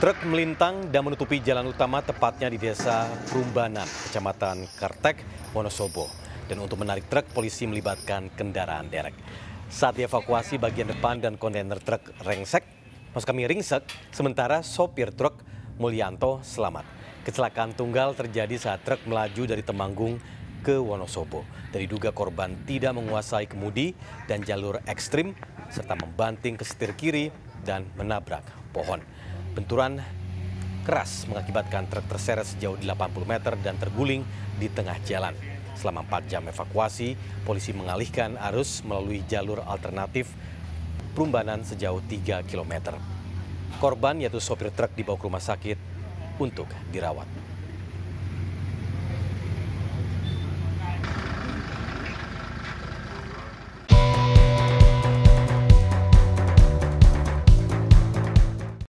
Truk melintang dan menutupi jalan utama tepatnya di desa Rumbanan, kecamatan Kartek, Wonosobo. Dan untuk menarik truk, polisi melibatkan kendaraan derek. Saat dievakuasi bagian depan dan kontainer truk rengsek, maksud kami ringsek, sementara sopir truk Mulyanto selamat. Kecelakaan tunggal terjadi saat truk melaju dari Temanggung ke Wonosobo. Dari duga korban tidak menguasai kemudi dan jalur ekstrim, serta membanting ke setir kiri dan menabrak pohon. Benturan keras mengakibatkan truk terseret sejauh 80 meter dan terguling di tengah jalan. Selama 4 jam evakuasi, polisi mengalihkan arus melalui jalur alternatif Perumbanan sejauh 3 km. Korban yaitu sopir truk dibawa ke rumah sakit untuk dirawat.